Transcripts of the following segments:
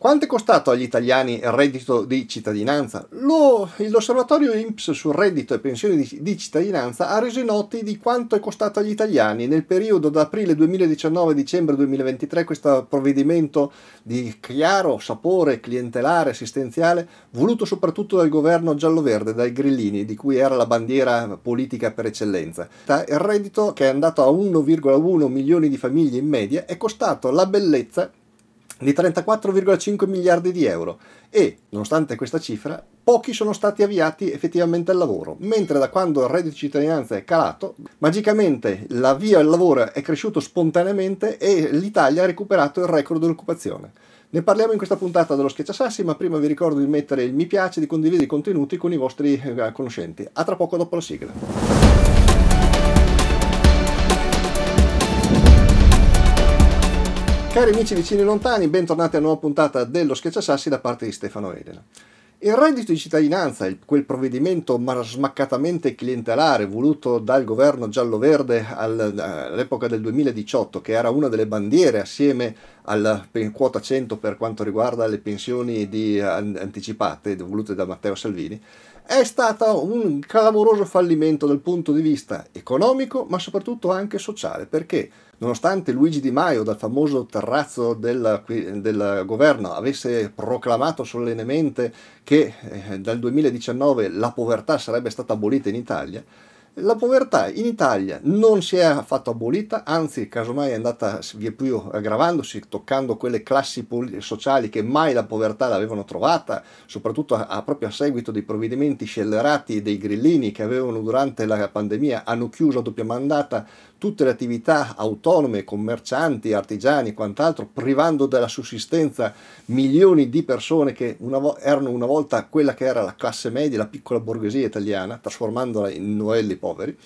Quanto è costato agli italiani il reddito di cittadinanza? Lo, l'osservatorio INPS sul reddito e pensioni di, di, cittadinanza ha reso noti di quanto è costato agli italiani nel periodo da aprile 2019 a dicembre 2023 questo provvedimento di chiaro sapore clientelare, assistenziale, voluto soprattutto dal governo giallo-verde, dai grillini, di cui era la bandiera politica per eccellenza. Il reddito che è andato a 1,1 milioni di famiglie in media è costato la bellezza di 34,5 miliardi di euro e, nonostante questa cifra, pochi sono stati avviati effettivamente al lavoro, mentre da quando il reddito di cittadinanza è calato, magicamente l'avvio al lavoro è cresciuto spontaneamente e l'Italia ha recuperato il record dell'occupazione. Ne parliamo in questa puntata dello Schiacciasassi, ma prima vi ricordo di mettere il mi piace, e di condividere i contenuti con i vostri eh, conoscenti. A tra poco dopo la sigla. Cari amici vicini e lontani, bentornati a una nuova puntata dello Schiacciasassi da parte di Stefano Elena. Il reddito di cittadinanza, quel provvedimento smaccatamente clientelare voluto dal governo giallo-verde all'epoca del 2018, che era una delle bandiere assieme alla quota 100 per quanto riguarda le pensioni di, eh, anticipate volute da Matteo Salvini, è stato un clamoroso fallimento dal punto di vista economico, ma soprattutto anche sociale, perché Nonostante Luigi Di Maio dal famoso terrazzo del, del governo avesse proclamato solennemente che eh, dal 2019 la povertà sarebbe stata abolita in Italia, la povertà in Italia non si è affatto abolita, anzi casomai è andata via più aggravandosi, toccando quelle classi sociali che mai la povertà l'avevano trovata, soprattutto a, a, proprio a seguito dei provvedimenti scellerati dei grillini che avevano durante la pandemia, hanno chiuso a doppia mandata tutte le attività autonome, commercianti, artigiani e quant'altro, privando della sussistenza milioni di persone che una erano una volta quella che era la classe media, la piccola borghesia italiana, trasformandola in noelli poveri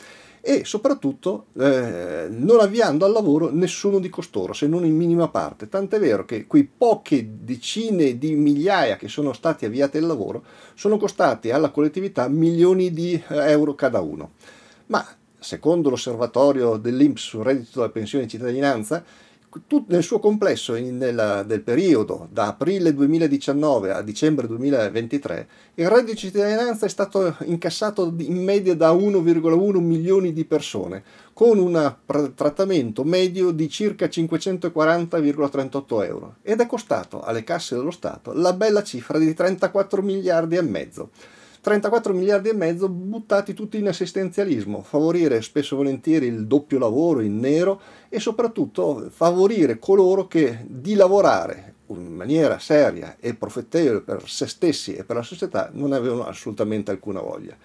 e soprattutto eh, non avviando al lavoro nessuno di costoro, se non in minima parte. Tant'è vero che quei poche decine di migliaia che sono stati avviati al lavoro sono costati alla collettività milioni di eh, euro cada uno. Ma secondo l'osservatorio dell'INPS sul reddito della pensione e cittadinanza, tutto nel suo complesso in, nel, del periodo da aprile 2019 a dicembre 2023 il reddito di cittadinanza è stato incassato in media da 1,1 milioni di persone con un trattamento medio di circa 540,38 euro ed è costato alle casse dello Stato la bella cifra di 34 miliardi e mezzo. 34 miliardi e mezzo buttati tutti in assistenzialismo, favorire spesso e volentieri il doppio lavoro in nero e soprattutto favorire coloro che di lavorare in maniera seria e profittevole per se stessi e per la società non avevano assolutamente alcuna voglia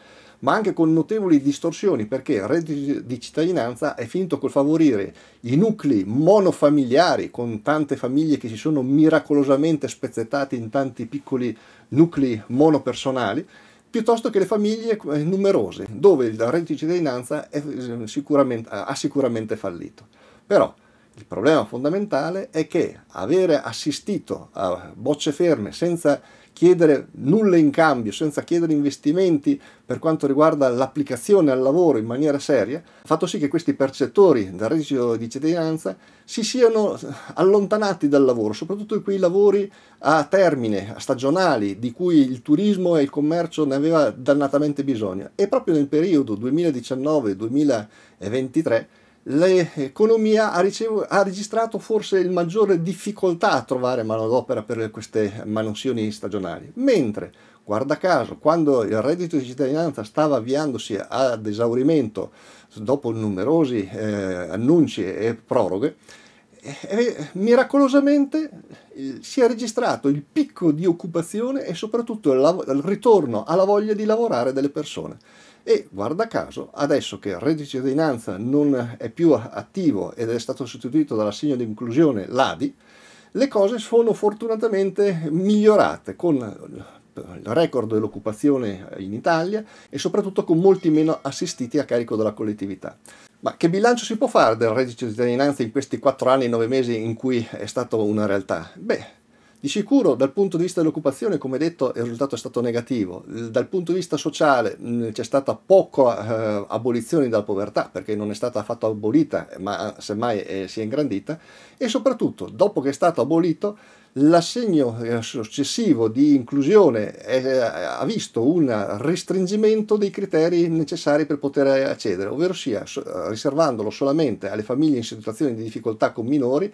ma anche con notevoli distorsioni perché il reddito di cittadinanza è finito col favorire i nuclei monofamiliari con tante famiglie che si sono miracolosamente spezzettate in tanti piccoli nuclei monopersonali piuttosto che le famiglie eh, numerose, dove il reddito di cittadinanza eh, sicuramente, ha sicuramente fallito. Però il problema fondamentale è che avere assistito a bocce ferme senza chiedere nulla in cambio, senza chiedere investimenti per quanto riguarda l'applicazione al lavoro in maniera seria, ha fatto sì che questi percettori del reddito di cittadinanza si siano allontanati dal lavoro, soprattutto in quei lavori a termine, a stagionali, di cui il turismo e il commercio ne aveva dannatamente bisogno. E proprio nel periodo 2019-2023 l'economia ha, ricevuto, ha, registrato forse il maggiore difficoltà a trovare manodopera per queste mansioni stagionali, mentre guarda caso quando il reddito di cittadinanza stava avviandosi ad esaurimento dopo numerosi eh, annunci e proroghe, eh, eh, miracolosamente eh, si è registrato il picco di occupazione e soprattutto il, il ritorno alla voglia di lavorare delle persone. E guarda caso, adesso che il reddito di cittadinanza non è più attivo ed è stato sostituito dall'assegno di inclusione l'ADI, le cose sono fortunatamente migliorate con il record dell'occupazione in Italia e soprattutto con molti meno assistiti a carico della collettività. Ma che bilancio si può fare del reddito di cittadinanza in questi 4 anni e 9 mesi in cui è stato una realtà? Beh, di sicuro dal punto di vista dell'occupazione, come detto, il risultato è stato negativo. Dal punto di vista sociale mm, c'è stata poca eh, abolizione della povertà, perché non è stata affatto abolita, ma semmai eh, si è ingrandita. E soprattutto, dopo che è stato abolito, L'assegno eh, successivo di inclusione è, eh, ha visto un restringimento dei criteri necessari per poter accedere, ovvero sia riservandolo solamente alle famiglie in situazioni di difficoltà con minori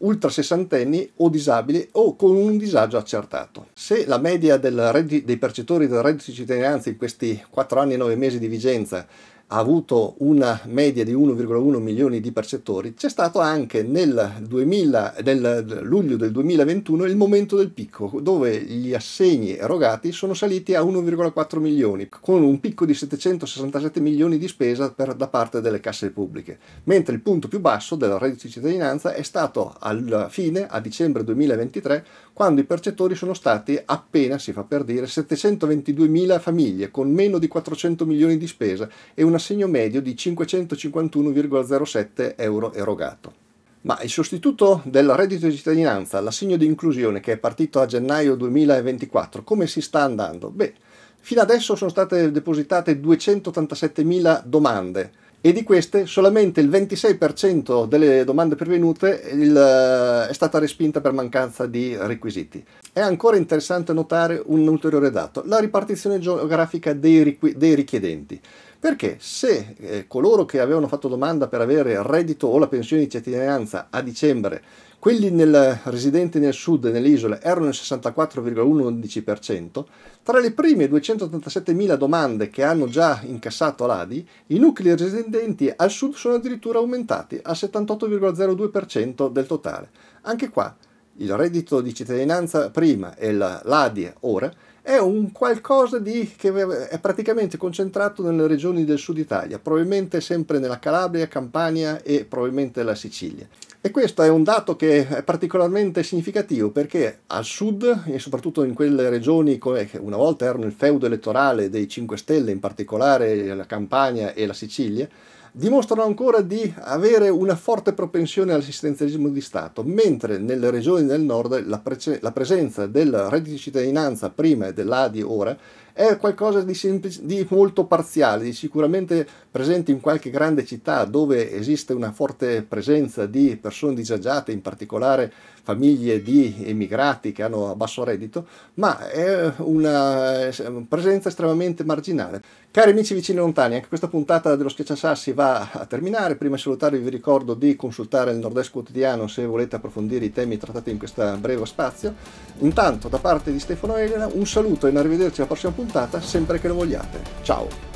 ultra sessantenni o disabili o con un disagio accertato. Se la media dei percettori del reddito di cittadinanza in questi 4 anni e 9 mesi di vigenza ha avuto una media di 1,1 milioni di percettori, c'è stato anche nel, 2000, nel, luglio del 2021 il momento del picco, dove gli assegni erogati sono saliti a 1,4 milioni, con un picco di 767 milioni di spesa per, da parte delle casse pubbliche, mentre il punto più basso del reddito di cittadinanza è stato alla fine, a dicembre 2023, quando i percettori sono stati appena, si fa per dire, 722 mila famiglie, con meno di 400 milioni di spesa e una assegno medio di 551,07 euro erogato. Ma il sostituto del reddito di cittadinanza, l'assegno di inclusione che è partito a gennaio 2024, come si sta andando? Beh, fino adesso sono state depositate 287.000 domande e di queste solamente il 26% delle domande pervenute è stata respinta per mancanza di requisiti. È ancora interessante notare un ulteriore dato, la ripartizione geografica dei, richiedenti. Perché se eh, coloro che avevano fatto domanda per avere il reddito o la pensione di cittadinanza a dicembre, quelli nel, residenti nel sud e nelle isole erano il 64,11%, tra le prime 287.000 domande che hanno già incassato l'ADI, i nuclei residenti al sud sono addirittura aumentati al 78,02% del totale. Anche qua il reddito di cittadinanza prima e l'ADI ora è un qualcosa di, che è praticamente concentrato nelle regioni del sud Italia, probabilmente sempre nella Calabria, Campania e probabilmente la Sicilia. E questo è un dato che è particolarmente significativo perché al sud, e soprattutto in quelle regioni che una volta erano il feudo elettorale dei 5 Stelle, in particolare la Campania e la Sicilia, dimostrano ancora di avere una forte propensione all'assistenzialismo di Stato, mentre nelle regioni del nord la, la presenza del reddito di cittadinanza prima e dell'ADI ora è qualcosa di, semplice, di molto parziale, di sicuramente presente in qualche grande città dove esiste una forte presenza di persone disagiate, in particolare famiglie di emigrati che hanno basso reddito, ma è una presenza estremamente marginale. Cari amici vicini e lontani, anche questa puntata dello Schiacciasassi va a terminare. Prima di salutarvi vi ricordo di consultare il Nord-Est Quotidiano se volete approfondire i temi trattati in questo breve spazio. Intanto da parte di Stefano Elena un saluto e un arrivederci alla prossima puntata puntata sempre che lo vogliate. Ciao!